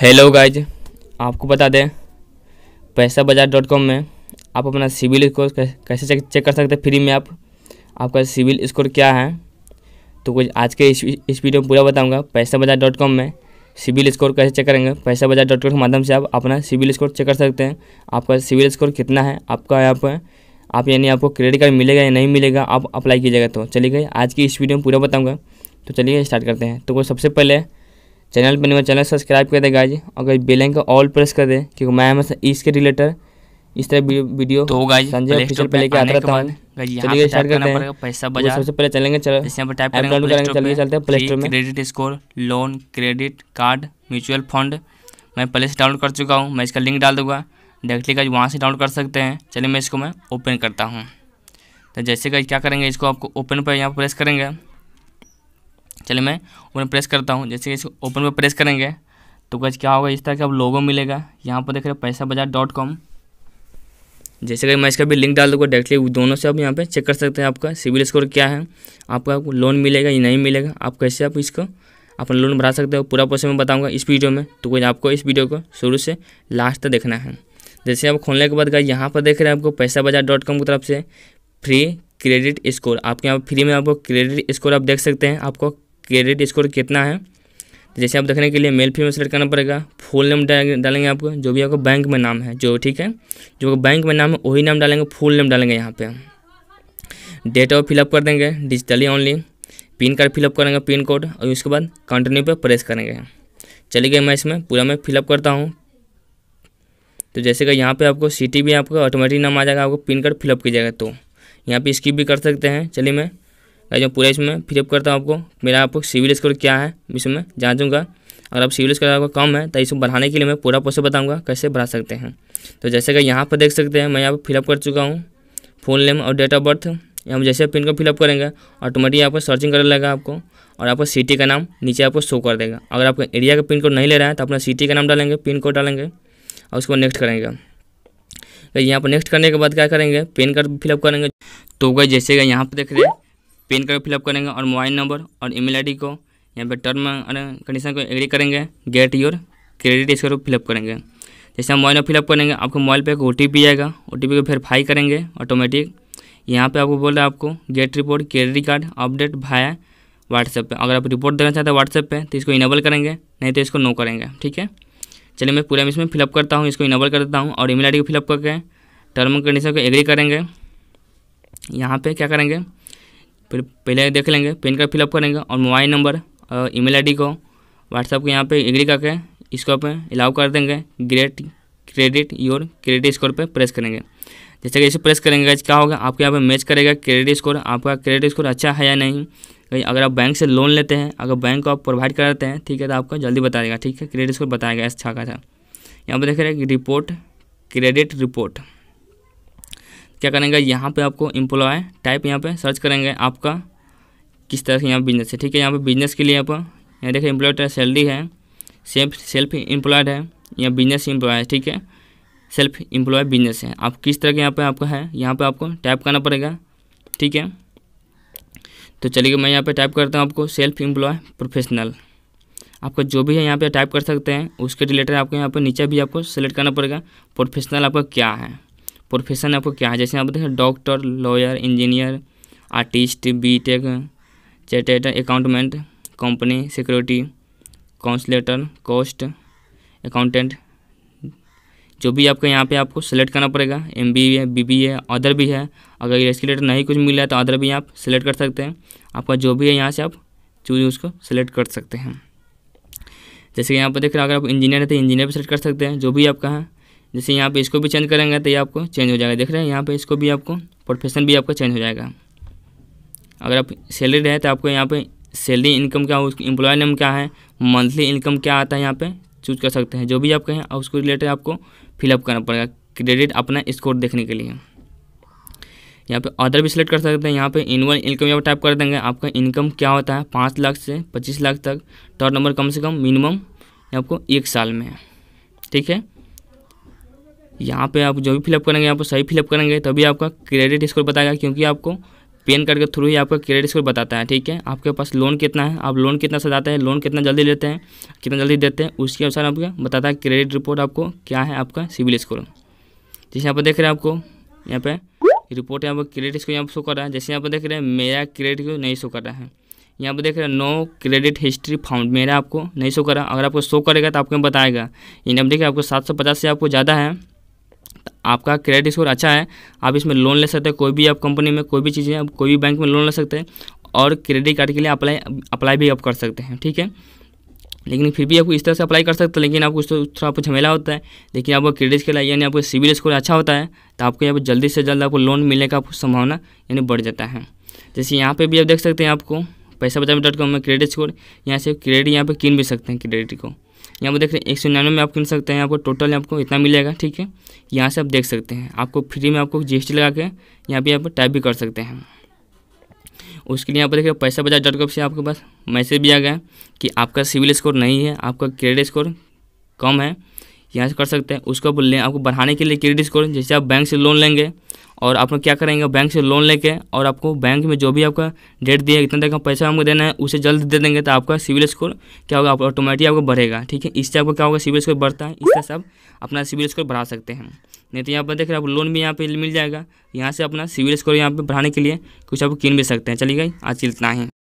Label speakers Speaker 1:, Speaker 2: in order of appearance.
Speaker 1: hello guys आपको बता दें पैसा बाजार डॉट कॉम में आप अपना सिविल स्कोर कैसे चेक चेक कर सकते हैं फ्री में आप आपका सिविल स्कोर क्या है तो कुछ आज के इस इस वीडियो में पूरा बताऊंगा पैसा बाजार डॉट कॉम में सिविल स्कोर कैसे चेक करेंगे पैसा बाजार डॉट कॉम के माध्यम से आप अपना सिविल स्कोर चेक कर सकते हैं आपका सिविल स्कोर कितना है आपका यहाँ पर आप यानी आपको क्रेडिट कार्ड मिलेगा या नहीं मिलेगा आप अप्लाई कीजिएगा तो चलिए आज की इस वीडियो में पूरा बताऊँगा तो चलिए स्टार्ट करते हैं तो सबसे पहले चैनल पर नहीं चैनल सब्सक्राइब कर देगा गाइज और गाइज बेलाइन का ऑल प्रेस कर दें क्योंकि मैं हमेशा इसके रिलेटेड इस तरह वीडियो तो संजय ऑफिशियल पे लेके चलिए स्टार्ट करते हैं पैसा सबसे पहले चलेंगे चलो हम टाइप करेंगे चलते हैं प्ले स्टोर में credit score loan credit card mutual fund मैं पहले से डाउनलोड कर चुका हूँ मैं इसका लिंक डाल दूंगा डायरेक्टली गाइज वहाँ से डाउनलोड कर सकते हैं चलिए मैं इसको मैं ओपन करता हूँ तो जैसे गाइज क्या करेंगे इसको आपको ओपन पर यहाँ प्रेस करेंगे चलिए मैं ओपन प्रेस करता हूँ जैसे इसको ओपन पर प्रेस करेंगे तो कुछ क्या होगा इस तरह का अब लोगो मिलेगा यहाँ पर देख रहे हो पैसा बाजार डॉट कॉम जैसे कि मैं इसका भी लिंक डाल दूँगा डायरेक्टली दोनों से आप यहाँ पे चेक कर सकते हैं आपका सिविल स्कोर क्या है आपका आपको लोन मिलेगा या नहीं मिलेगा आप कैसे आप इसको अपन लोन भरा सकते हो पूरा प्रोसेस मैं बताऊँगा इस वीडियो में तो कुछ आपको इस वीडियो को शुरू से लास्ट तक देखना है जैसे आप खोलने के बाद यहाँ पर देख रहे हैं आपको पैसा बाजार डॉट कॉम की तरफ से फ्री क्रेडिट स्कोर आपके यहाँ फ्री में आपको क्रेडिट स्कोर आप देख सकते हैं आपको क्रेडिट स्कोर कितना है जैसे आप देखने के लिए मेल फीमेल सेलेक्ट करना पड़ेगा फुल नेम डालेंगे आपको जो भी आपका बैंक में नाम है जो ठीक है जो बैंक में नाम है वही नाम डालेंगे फुल नेम डालेंगे यहाँ पे डेट ऑफ फिलअप कर देंगे digitally only PAN card fill up करेंगे पिन कोड और उसके बाद कंटिन्यू पर प्रेस करेंगे चलिए गए मैं इसमें पूरा मैं फिलअप करता हूँ तो जैसे कि यहाँ पर आपको सिटी भी आपका ऑटोमेटिक नाम आ जाएगा आपको पिन कार्ड फिलअप जाएगा तो यहाँ पर स्किप भी कर सकते हैं चलिए मैं गाइज मैं पूरा इसमें फिलअप करता हूँ आपको मेरा आपको सिविल स्कोर क्या है इसमें जाँचूँगा अगर आप सिविल स्कोर आपका कम है तो इसको बढ़ाने के लिए मैं पूरा प्रोसेस बताऊँगा कैसे बढ़ा सकते हैं तो जैसे कि यहाँ पर देख सकते हैं मैं यहाँ पर फिलअप कर चुका हूँ फोन नेम और डेट ऑफ बर्थ यहाँ जैसे पिन को फिलअप करेंगे ऑटोमेटिक यहाँ पर सर्चिंग कर लगा आपको और आपको सिटी का नाम नीचे आपको शो कर देगा अगर आपको एरिया का पिन कोड नहीं ले रहा है तो अपना सिटी का नाम डालेंगे पिन कोड डालेंगे और उसको नेक्स्ट करेंगे तो यहाँ पर नेक्स्ट करने के बाद क्या करेंगे पेन कार्ड फिलअप करेंगे तो वह जैसे यहाँ पर देख रहे हैं पेन कार्ड फिलअप करेंगे और मोबाइल नंबर और ईमेल आईडी को यहाँ पे टर्म कंडीशन को एग्री करेंगे गेट योर क्रेडिट इसका रूप फिलअप करेंगे जैसे हम मोबाइल में फिलअप करेंगे आपको मोबाइल पे एक ओ टी आएगा ओ टी को वेरीफाई करेंगे ऑटोमेटिक यहाँ पे आपको बोल रहा है आपको get report credit card update भाया व्हाट्सएप पे अगर आप रिपोर्ट देना चाहते हैं व्हाट्सएप पे तो इसको इनेबल करेंगे नहीं तो इसको नो करेंगे ठीक है चलिए मैं पूरा इसमें फिलअप करता हूँ इसको इनेबल कर देता हूँ और ईमेल आईडी को फिलअप करके टर्म कंडीशन को एग्री करेंगे यहाँ पर क्या करेंगे फिर पहले देख लेंगे पेन कार्ड फिलअप करेंगे और मोबाइल नंबर और ईमेल आईडी को व्हाट्सएप को यहाँ पे एग्री करके इसको पे अलाउ कर देंगे great credit your credit score पे प्रेस करेंगे जैसे कि इसे प्रेस करेंगे क्या होगा आपके यहाँ पे मैच करेगा क्रेडिट स्कोर आपका क्रेडिट स्कोर अच्छा है या नहीं कहीं अगर आप बैंक से लोन लेते हैं अगर बैंक को आप प्रोवाइड कराते हैं ठीक है तो आपको जल्दी बता देगा ठीक है क्रेडिट स्कोर बताएगा अच्छा खासा यहाँ पर देख रहे हैं रिपोर्ट क्रेडिट रिपोर्ट क्या करेंगे यहाँ पे आपको एम्प्लॉय टाइप यहाँ पे सर्च करेंगे आपका किस तरह से यहाँ बिजनेस है ठीक है यहाँ पे बिजनेस के लिए आप यहाँ देखिए एम्प्लॉय टाइप सैलरी है सेल्फ सेल्फ एम्प्लॉयड है यहाँ बिजनेस एम्प्लॉय ठीक है सेल्फ एम्प्लॉय बिजनेस है आप किस तरह के यहाँ पर आपका है यहाँ पर आपको टाइप करना पड़ेगा ठीक है तो चलिए मैं यहाँ पर टाइप करता हूँ आपको सेल्फ एम्प्लॉय प्रोफेशनल आपका जो भी है यहाँ पे टाइप कर सकते हैं उसके रिलेटेड आपको यहाँ पे नीचे भी आपको सेलेक्ट करना पड़ेगा प्रोफेशनल आपका क्या है प्रोफेशन आपको क्या है जैसे यहाँ देखें doctor lawyer engineer artist B tech chartered accountant company security counsellor cost accountant जो भी आपका यहाँ पे आपको सेलेक्ट करना पड़ेगा एम बी है बी बी है अदर भी है अगर इलेक्ट्रेटर नहीं कुछ मिल है तो अदर भी आप सेलेक्ट कर सकते हैं आपका जो भी है यहाँ से आप चूज उसको सेलेक्ट कर सकते हैं जैसे कि यहाँ पर देख रहे हैं अगर आप इंजीनियर है तो इंजीनियर भी सेलेक्ट कर सकते हैं जो भी आपका है जैसे यहाँ पे इसको भी चेंज करेंगे तो ये आपको चेंज हो जाएगा देख रहे हैं यहाँ पे इसको भी आपको प्रोफेशन भी आपका चेंज हो जाएगा अगर आप सैलरी रहे तो आपको यहाँ पे सैलरी इनकम क्या हो एम्प्लॉय नेम क्या है मंथली इनकम क्या आता है यहाँ पे चूज कर सकते हैं जो भी आप कहें और उसको रिलेटेड आपको फिलअप करना पड़ेगा क्रेडिट अपना स्कोर देखने के लिए यहाँ पे अदर भी सिलेक्ट कर सकते हैं यहाँ पे इनवल इनकम यहाँ टाइप कर देंगे आपका इनकम क्या होता है पाँच लाख से पच्चीस लाख तक टर्न नंबर कम से कम मिनिमम आपको एक साल में ठीक है यहाँ पे आप जो भी फिलअप करेंगे यहाँ पर सही फिलअप करेंगे तभी आपका क्रेडिट स्कोर बताएगा क्योंकि आपको पेन कार्ड के थ्रू ही आपका क्रेडिट स्कोर बताता है ठीक है आपके पास लोन कितना है आप लोन कितना सजाते हैं लोन कितना जल्दी लेते हैं कितना जल्दी देते हैं उसके अनुसार आपको बताता है क्रेडिट रिपोर्ट आपको क्या है आपका सिविल स्कोर जैसे यहाँ पर देख रहे हैं आपको यहाँ पे रिपोर्ट यहाँ पर क्रेडिट स्कोर यहाँ पर शो कर रहा है जैसे यहाँ पर देख रहे हैं मेरा क्रेडिट स्कोर नहीं शो कर रहा है यहाँ पर देख रहे हैं नो क्रेडिट हिस्ट्री फाउंड मेरा आपको नहीं शो कर रहा अगर आपको शो करेगा तो आपको बताएगा यानी आप देखिए आपको सात सौ पचास से आपको ज़्यादा है आपका क्रेडिट स्कोर अच्छा है आप इसमें लोन ले सकते हैं कोई भी आप कंपनी में कोई भी चीज़ें आप कोई भी बैंक में लोन ले सकते हैं और क्रेडिट कार्ड के लिए अप्लाई अप्लाई भी आप कर सकते हैं ठीक है लेकिन फिर भी आपको इस तरह से अप्लाई कर सकते हैं लेकिन आपको तो थोड़ा आपको झमेला होता है लेकिन आपको क्रेडिट के लिए यानी आपको सिविल स्कोर अच्छा होता है तो आपको यहाँ पर जल्दी से जल्द आपको लोन मिलने का संभावना यानी बढ़ जाता है जैसे यहाँ पर भी आप देख सकते हैं आपको पैसा बचाव डॉट कॉम में क्रेडिट स्कोर यहाँ से क्रेडिट यहाँ पर किन भी सकते हैं क्रेडिट को यहाँ पर देख रहे हैं एक सौ निन्यानवे में आप किन सकते हैं आपको टोटल आपको इतना मिलेगा ठीक है यहाँ से आप देख सकते हैं आपको फ्री में आपको जी लगा के यहाँ पर आप टाइप भी कर सकते हैं उसके लिए यहाँ पर देखिए पैसा बजाज डॉट कॉम से आपके पास मैसेज भी आ गया कि आपका सिविल स्कोर नहीं है आपका क्रेडिट स्कोर कम है यहाँ से कर सकते हैं उसको बोल लें आपको बढ़ाने के लिए क्रेडिट स्कोर जैसे आप बैंक से लोन लेंगे और आप लोग क्या करेंगे बैंक से लोन लेके और आपको बैंक में जो भी आपका डेट दिया इतना तक का पैसा हमको देना है उसे जल्द दे देंगे तो आपका सिविल स्कोर क्या होगा ऑटोमेटिक आपको बढ़ेगा ठीक है इससे आपको क्या होगा सिविल स्कोर बढ़ता है इससे सब अपना सिविल स्कोर बढ़ा सकते हैं नहीं तो यहाँ पर देख रहे आप लोन भी यहाँ पर मिल जाएगा यहाँ से अपना सिविल स्कोर यहाँ पर बढ़ाने के लिए कुछ आप किन भी सकते हैं चलिए आज इतना ही